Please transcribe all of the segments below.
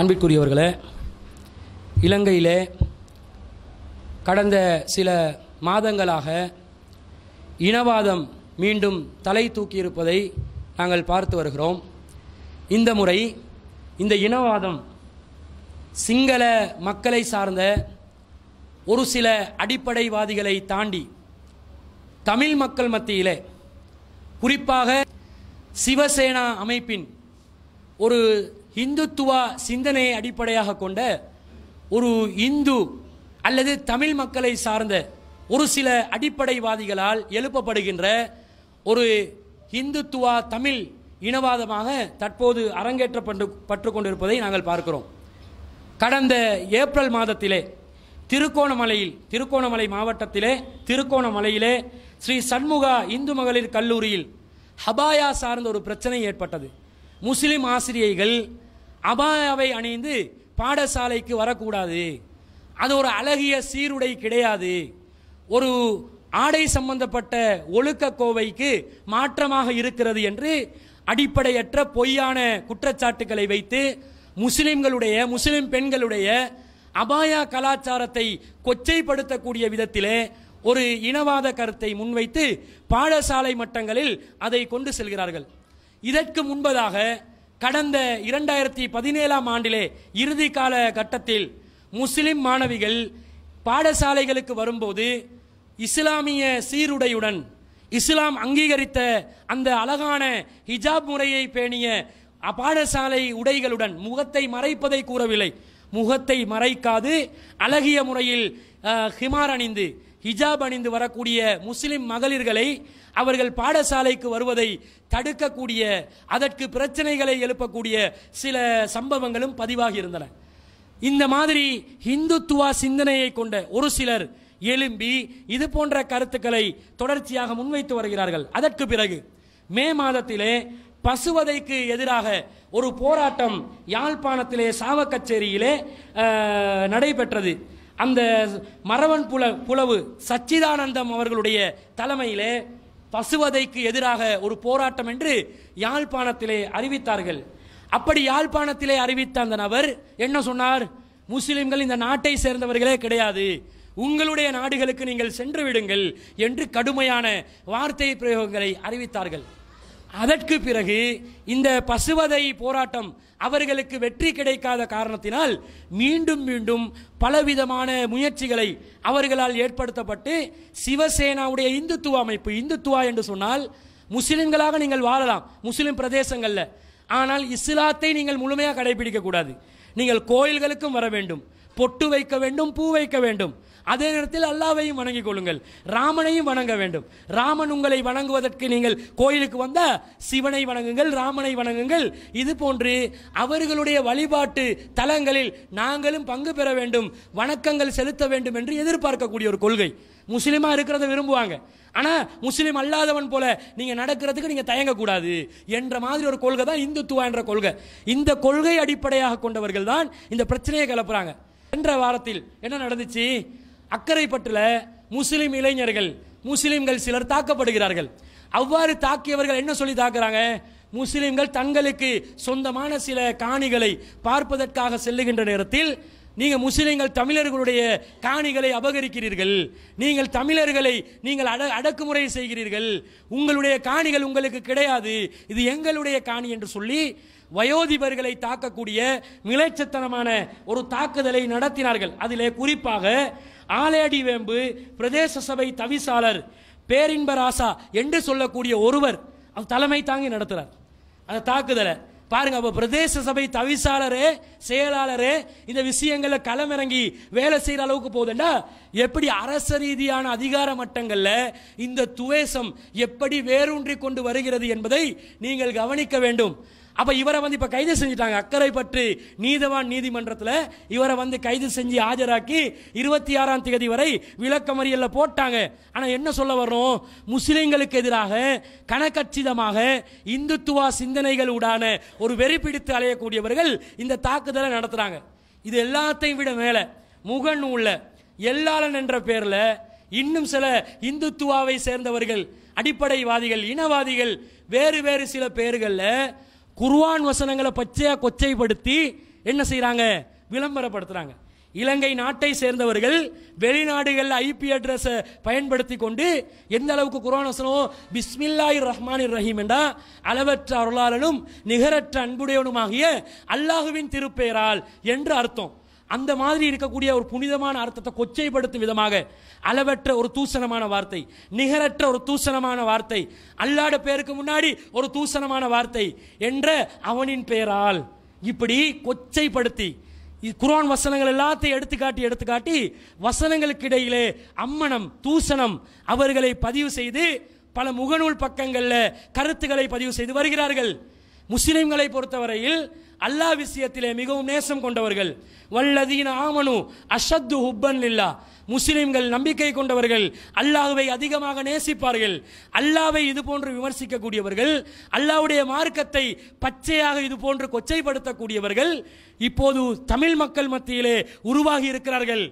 அன்பிற்குரியவர்களே இலங்கையிலே கடந்த சில மாதங்களாக இனவாதம் மீண்டும் தலை தூக்கியிருப்பதை நாங்கள் பார்த்து வருகிறோம் இந்த முறை இந்த இனவாதம் சிங்கள மக்களை சார்ந்த ஒரு சில அடிப்படைவாதிகளை தாண்டி தமிழ் மக்கள் மத்தியிலே குறிப்பாக சிவசேனா அமைப்பின் ஒரு ஹிந்துத்துவா சிந்தனையை அடிப்படையாக கொண்ட ஒரு இந்து அல்லது தமிழ் மக்களை சார்ந்த ஒரு சில அடிப்படைவாதிகளால் எழுப்பப்படுகின்ற ஒரு இந்துத்துவா தமிழ் இனவாதமாக தற்போது அரங்கேற்றப்பட்டு பற்று கொண்டிருப்பதை நாங்கள் பார்க்கிறோம் கடந்த ஏப்ரல் மாதத்திலே திருக்கோணமலையில் திருக்கோணமலை மாவட்டத்திலே திருக்கோணமலையிலே ஸ்ரீ சண்முகா இந்து மகளிர் கல்லூரியில் ஹபாயா சார்ந்த ஒரு பிரச்சனை ஏற்பட்டது முஸ்லிம் ஆசிரியைகள் அபாயாவை அணிந்து பாடசாலைக்கு வரக்கூடாது அது ஒரு அழகிய சீருடை கிடையாது ஒரு ஆடை சம்பந்தப்பட்ட ஒழுக்க கோவைக்கு மாற்றமாக இருக்கிறது என்று அடிப்படையற்ற பொய்யான குற்றச்சாட்டுகளை வைத்து முஸ்லிம்களுடைய முஸ்லிம் பெண்களுடைய அபாயா கலாச்சாரத்தை கொச்சைப்படுத்தக்கூடிய விதத்திலே ஒரு இனவாத கருத்தை முன்வைத்து பாடசாலை மட்டங்களில் அதை கொண்டு செல்கிறார்கள் இதற்கு முன்பதாக கடந்த இரண்டாயிரத்தி பதினேழாம் ஆண்டிலே இறுதி கால கட்டத்தில் முஸ்லிம் மாணவிகள் பாடசாலைகளுக்கு வரும்போது இஸ்லாமிய சீருடையுடன் இஸ்லாம் அங்கீகரித்த அந்த அழகான ஹிஜாப் முறையை பேணிய பாடசாலை உடைகளுடன் முகத்தை மறைப்பதை கூறவில்லை முகத்தை மறைக்காது அழகிய முறையில் ஹிமார் அணிந்து ஹிஜாப் அணிந்து வரக்கூடிய முஸ்லிம் மகளிர்களை அவர்கள் பாடசாலைக்கு வருவதை தடுக்கக்கூடிய அதற்கு பிரச்சனைகளை எழுப்பக்கூடிய சில சம்பவங்களும் பதிவாகி இருந்தன இந்த மாதிரி இந்துத்துவா சிந்தனையை கொண்ட ஒரு சிலர் எழும்பி இது போன்ற கருத்துக்களை தொடர்ச்சியாக முன்வைத்து வருகிறார்கள் அதற்கு பிறகு மே மாதத்திலே பசுவதைக்கு எதிராக ஒரு போராட்டம் யாழ்ப்பாணத்திலே சாவக்கச்சேரியிலே நடைபெற்றது அந்த மரவன் புல புலவு சச்சிதானந்தம் அவர்களுடைய தலைமையிலே பசுவதைக்கு எதிராக ஒரு போராட்டம் என்று யாழ்ப்பாணத்திலே அறிவித்தார்கள் அப்படி யாழ்ப்பாணத்திலே அறிவித்த அந்த நபர் என்ன சொன்னார் முஸ்லிம்கள் இந்த நாட்டை சேர்ந்தவர்களே கிடையாது உங்களுடைய நாடுகளுக்கு நீங்கள் சென்று விடுங்கள் என்று கடுமையான வார்த்தை பிரயோகங்களை அறிவித்தார்கள் அதற்கு பிறகு இந்த பசுவதை போராட்டம் அவர்களுக்கு வெற்றி கிடைக்காத காரணத்தினால் மீண்டும் மீண்டும் பலவிதமான முயற்சிகளை அவர்களால் ஏற்படுத்தப்பட்டு சிவசேனாவுடைய இந்துத்துவ அமைப்பு இந்துத்துவா என்று சொன்னால் முஸ்லிம்களாக நீங்கள் வாழலாம் முஸ்லிம் பிரதேசங்களில் ஆனால் இஸ்லாத்தை நீங்கள் முழுமையாக கடைபிடிக்கக்கூடாது நீங்கள் கோயில்களுக்கும் வர வேண்டும் பொட்டு வைக்க வேண்டும் பூ வைக்க வேண்டும் அதே நேரத்தில் அல்லாவையும் வணங்கிக் கொள்ளுங்கள் ராமனையும் வணங்க வேண்டும் ராமன் உங்களை வணங்குவதற்கு நீங்கள் கோயிலுக்கு வந்தால் சிவனை வணங்குங்கள் ராமனை வணங்குங்கள் இது போன்று அவர்களுடைய வழிபாட்டு தலங்களில் நாங்களும் பங்கு பெற வேண்டும் வணக்கங்கள் செலுத்த வேண்டும் என்று எதிர்பார்க்கக்கூடிய ஒரு கொள்கை முஸ்லீமாக இருக்கிறத விரும்புவாங்க ஆனால் முஸ்லீம் அல்லாதவன் போல நீங்கள் நடக்கிறதுக்கு நீங்கள் தயங்கக்கூடாது என்ற மாதிரி ஒரு கொள்கை தான் இந்துத்துவா என்ற கொள்கை இந்த கொள்கை அடிப்படையாக கொண்டவர்கள் தான் இந்த பிரச்சனையை கிளப்புறாங்க சென்ற வாரத்தில் என்ன நடந்துச்சு அக்கரைப்பட்டில் முஸ்லீம் இளைஞர்கள் முஸ்லிம்கள் சிலர் தாக்கப்படுகிறார்கள் அவ்வாறு தாக்கியவர்கள் என்ன சொல்லி தாக்குறாங்க முஸ்லிம்கள் தங்களுக்கு சொந்தமான சில காணிகளை பார்ப்பதற்காக செல்லுகின்ற நேரத்தில் நீங்கள் முஸ்லீம்கள் தமிழர்களுடைய காணிகளை அபகரிக்கிறீர்கள் நீங்கள் தமிழர்களை நீங்கள் அட அடக்குமுறை செய்கிறீர்கள் உங்களுடைய காணிகள் உங்களுக்கு கிடையாது இது எங்களுடைய காணி என்று சொல்லி வயோதிபர்களை தாக்கக்கூடிய நிலைச்சத்தனமான ஒரு தாக்குதலை நடத்தினார்கள் அதிலே குறிப்பாக ஆலையடி வேம்பு பிரதேச சபை தவிசாளர் பேரின்பராசா என்று சொல்லக்கூடிய ஒருவர் தலைமை தாங்கி நடத்துகிறார் அந்த தாக்குதலை பாருங்க அப்போ பிரதேச சபை தவிசாளரே செயலாளரே இந்த விஷயங்களில் களமிறங்கி வேலை செய்கிற அளவுக்கு போகுதுண்டா எப்படி அரச ரீதியான அதிகார மட்டங்களில் இந்த துவேசம் எப்படி வேரூன்றி கொண்டு வருகிறது என்பதை நீங்கள் கவனிக்க வேண்டும் அப்போ இவரை வந்து இப்போ கைது செஞ்சுட்டாங்க அக்கறை பற்றி நீதவான் நீதிமன்றத்தில் இவரை வந்து கைது செஞ்சு ஆஜராக்கி இருபத்தி ஆறாம் தேதி வரை விளக்கமறியலில் போட்டாங்க ஆனால் என்ன சொல்ல வர்றோம் முஸ்லீம்களுக்கு எதிராக கணக்கச்சிதமாக இந்துத்துவா சிந்தனைகள் உடான ஒரு வெறி பிடித்து அலையக்கூடியவர்கள் இந்த தாக்குதலை நடத்துகிறாங்க இது எல்லாத்தையும் விட மேலே முகநூலில் எல்லாளன் என்ற பேரில் இன்னும் சில இந்துத்துவாவை சேர்ந்தவர்கள் அடிப்படைவாதிகள் இனவாதிகள் வேறு வேறு சில பேர்களில் குர்வான் வசனங்களை பச்சையாக கொச்சைப்படுத்தி என்ன செய்கிறாங்க விளம்பரப்படுத்துகிறாங்க இலங்கை நாட்டை சேர்ந்தவர்கள் வெளிநாடுகளில் ஐபி அட்ரஸை பயன்படுத்தி கொண்டு எந்த அளவுக்கு குரான் வசனம் பிஸ்மில்லாய் ரஹ்மான் ரஹீம் என்றா அளவற்ற அருளாளனும் நிகரற்ற அன்புடையவனுமாகிய அல்லாஹுவின் திருப்பெயரால் என்று அர்த்தம் அந்த மாதிரி இருக்கக்கூடிய ஒரு புனிதமான அர்த்தத்தை கொச்சைப்படுத்தும் விதமாக அளவற்ற ஒரு தூசணமான வார்த்தை நிகரற்ற ஒரு தூசணமான வார்த்தை அல்லாட பேருக்கு முன்னாடி ஒரு தூசணமான வார்த்தை என்ற அவனின் பெயரால் இப்படி கொச்சைப்படுத்தி குரான் வசனங்கள் எல்லாத்தையும் எடுத்துக்காட்டி எடுத்துக்காட்டி வசனங்களுக்கு இடையிலே அம்மனம் தூசணம் அவர்களை பதிவு செய்து பல முகநூல் பக்கங்களில் கருத்துக்களை பதிவு செய்து வருகிறார்கள் முஸ்லிம்களை பொறுத்தவரையில் அல்லாஹ் விஷயத்திலே மிகவும் நேசம் கொண்டவர்கள் வல்லதீன ஆமனு அஷத்து ஹுப்பன் லில்லா முஸ்லிம்கள் நம்பிக்கை கொண்டவர்கள் அல்லாஹுவை அதிகமாக நேசிப்பார்கள் அல்லாவை இது போன்று விமர்சிக்கக்கூடியவர்கள் அல்லாவுடைய மார்க்கத்தை பச்சையாக இது போன்று கொச்சைப்படுத்தக்கூடியவர்கள் இப்போது தமிழ் மக்கள் மத்தியிலே உருவாகி இருக்கிறார்கள்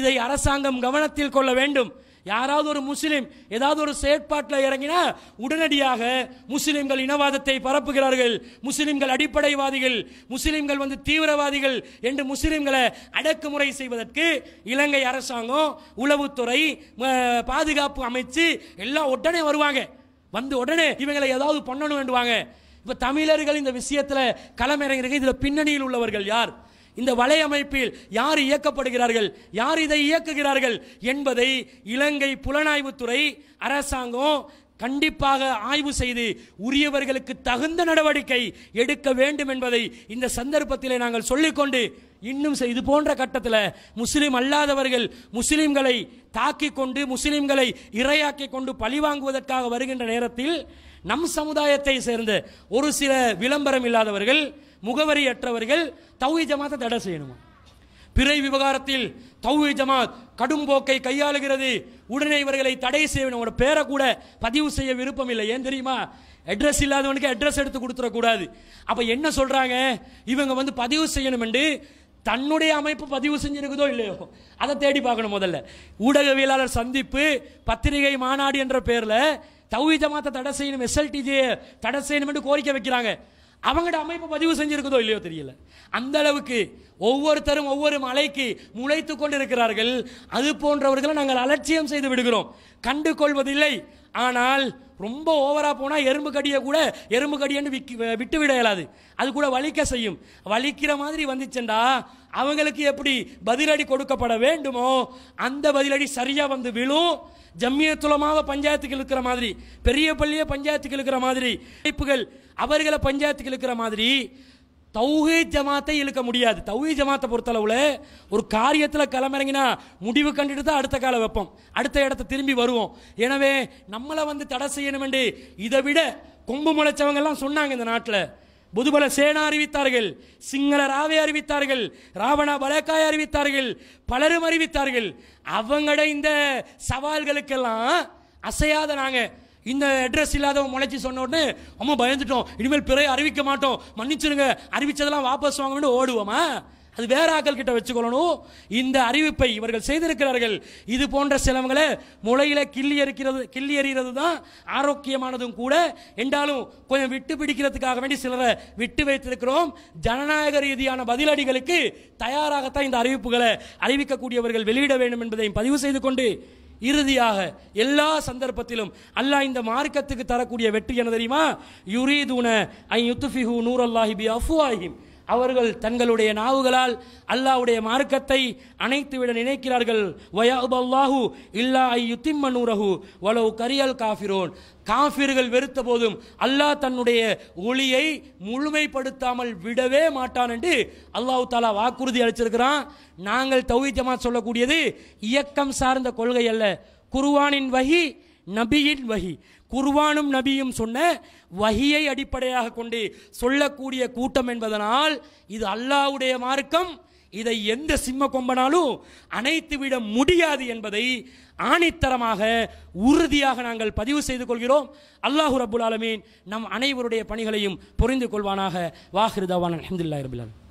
இதை அரசாங்கம் கவனத்தில் கொள்ள வேண்டும் யாராவது ஒரு முஸ்லீம் ஏதாவது ஒரு செயற்பாட்டில் இறங்கினா உடனடியாக முஸ்லிம்கள் இனவாதத்தை பரப்புகிறார்கள் முஸ்லீம்கள் அடிப்படைவாதிகள் முஸ்லிம்கள் வந்து தீவிரவாதிகள் என்று முஸ்லிம்களை அடக்குமுறை செய்வதற்கு இலங்கை அரசாங்கம் உளவுத்துறை பாதுகாப்பு அமைச்சு எல்லாம் உடனே வருவாங்க வந்து உடனே இவங்களை ஏதாவது பண்ணணும் வேண்டுவாங்க இப்போ தமிழர்கள் இந்த விஷயத்தில் களமிறங்கிறது இதில் பின்னணியில் உள்ளவர்கள் யார் இந்த வலையமைப்பில் யார் இயக்கப்படுகிறார்கள் யார் இதை இயக்குகிறார்கள் என்பதை இலங்கை புலனாய்வுத்துறை அரசாங்கம் கண்டிப்பாக ஆய்வு செய்து உரியவர்களுக்கு தகுந்த நடவடிக்கை எடுக்க வேண்டும் என்பதை இந்த சந்தர்ப்பத்திலே நாங்கள் சொல்லிக்கொண்டு இன்னும் இது போன்ற கட்டத்தில் முஸ்லீம் அல்லாதவர்கள் முஸ்லீம்களை தாக்கி கொண்டு முஸ்லீம்களை இரையாக்கி கொண்டு பழிவாங்குவதற்காக வருகின்ற நேரத்தில் நம் சமுதாயத்தை சேர்ந்த ஒரு சில விளம்பரம் இல்லாதவர்கள் முகவரியற்றவர்கள் தௌஹி ஜமாத்தை தடை செய்யணுமா பிறை விவகாரத்தில் தௌஹி ஜமாத் கடும் போக்கை கையாளுகிறது உடனே இவர்களை தடை செய்யணும் அவனோட பேரை கூட பதிவு செய்ய விருப்பம் இல்லை ஏன் தெரியுமா அட்ரஸ் இல்லாதவனுக்கு அட்ரஸ் எடுத்து கொடுத்துடக்கூடாது அப்போ என்ன சொல்கிறாங்க இவங்க வந்து பதிவு செய்யணும் என்று தன்னுடைய அமைப்பு பதிவு செஞ்சிருக்குதோ இல்லையோ அதை தேடி பார்க்கணும் முதல்ல ஊடகவியலாளர் சந்திப்பு பத்திரிகை மாநாடு என்ற பேரில் தௌஹி ஜமாத்தை தடை செய்யணும் எஸ்எல்டிஜியை தடை செய்யணும் என்று கோரிக்கை வைக்கிறாங்க அவங்களோட அமைப்பு பதிவு செஞ்சிருக்கதோ இல்லையோ தெரியல அந்த அளவுக்கு ஒவ்வொருத்தரும் ஒவ்வொரு மலைக்கு முளைத்து கொண்டிருக்கிறார்கள் அது போன்றவர்களை நாங்கள் அலட்சியம் செய்து விடுகிறோம் கண்டு கொள்வதில்லை ஆனால் ரொம்ப ஓவராக போனால் எறும்பு கடியை கூட எறும்பு கடியன்னு விக்கி விட்டு விட இயலாது அது கூட வலிக்க செய்யும் வலிக்கிற மாதிரி வந்துச்சுண்டா அவங்களுக்கு எப்படி பதிலடி கொடுக்கப்பட வேண்டுமோ அந்த பதிலடி சரியாக வந்து விழும் ஜம்மியத்துலமாக பஞ்சாயத்துக்கு இருக்கிற மாதிரி பெரிய பள்ளியை பஞ்சாயத்துக்கு இருக்கிற மாதிரி அமைப்புகள் அவர்களை பஞ்சாயத்துக்கு இருக்கிற மாதிரி தௌஹே ஜமாத்தை இழுக்க முடியாது தௌஹே ஜமாத்தை பொறுத்தளவில் ஒரு காரியத்தில் களமிறங்கினா முடிவு கண்டுட்டு தான் அடுத்த காலம் வைப்போம் அடுத்த இடத்த திரும்பி வருவோம் எனவே நம்மளை வந்து தடை செய்யணும் என்று இதை விட கொம்பு முளைச்சவங்கெல்லாம் சொன்னாங்க இந்த நாட்டில் புதுபல சேனா அறிவித்தார்கள் சிங்கள ராவை அறிவித்தார்கள் ராவணா பலக்காய் அறிவித்தார்கள் பலரும் அறிவித்தார்கள் அவங்கட இந்த சவால்களுக்கெல்லாம் அசையாத நாங்கள் இந்த அட்ரஸ் இல்லாதவன் முளைச்சி சொன்ன உடனே அம்மா பயந்துட்டோம் இனிமேல் பிறைய அறிவிக்க மாட்டோம் மன்னிச்சிருங்க அறிவிச்சதெல்லாம் வாபஸ் வாங்கணும்னு ஓடுவோமா அது வேற ஆக்கள் கிட்ட வச்சுக்கொள்ளணும் இந்த அறிவிப்பை இவர்கள் செய்திருக்கிறார்கள் இது போன்ற சிலவங்களை முளையில கிள்ளி அறிக்கிறது கிள்ளி அறிகிறது தான் ஆரோக்கியமானதும் கூட என்றாலும் கொஞ்சம் விட்டு பிடிக்கிறதுக்காக வேண்டி சிலரை விட்டு வைத்திருக்கிறோம் ஜனநாயக ரீதியான பதிலடிகளுக்கு தயாராகத்தான் இந்த அறிவிப்புகளை அறிவிக்கக்கூடியவர்கள் வெளியிட வேண்டும் என்பதையும் பதிவு செய்து கொண்டு இறுதியாக எல்லா சந்தர்ப்பத்திலும் அல்லாஹ் இந்த மார்க்கத்துக்கு தரக்கூடிய வெற்றி என தெரியுமா யுரீதுன ஐ யுத்துஃபிஹு நூரல்லாஹிபி அஃபுவாஹிம் அவர்கள் தங்களுடைய நாவுகளால் அல்லாவுடைய மார்க்கத்தை அணைத்துவிட நினைக்கிறார்கள் வயாஹு இல்லா ஐயுத்திம்மனூரகு வலவு கரியல் காஃபிரோன் காஃபிர்கள் வெறுத்த போதும் அல்லாஹ் தன்னுடைய ஒளியை முழுமைப்படுத்தாமல் விடவே மாட்டான் என்று அல்லாஹு தாலா வாக்குறுதி அளிச்சிருக்கிறான் நாங்கள் தௌவித்தமா சொல்லக்கூடியது இயக்கம் சார்ந்த கொள்கை அல்ல குருவானின் வகி நபியின் வகி குர்வானும் நபியும் சொன்ன வகியை அடிப்படையாக கொண்டு சொல்லக்கூடிய கூட்டம் என்பதனால் இது அல்லாவுடைய மார்க்கம் இதை எந்த சிம்ம கொம்பனாலும் அணைத்துவிட விட முடியாது என்பதை ஆணித்தரமாக உறுதியாக நாங்கள் பதிவு செய்து கொள்கிறோம் அல்லாஹு ரபுல் ஆலமீன் நம் அனைவருடைய பணிகளையும் புரிந்து கொள்வானாக வாஹிருதாவான் அஹமதுல்லா இருபிலான்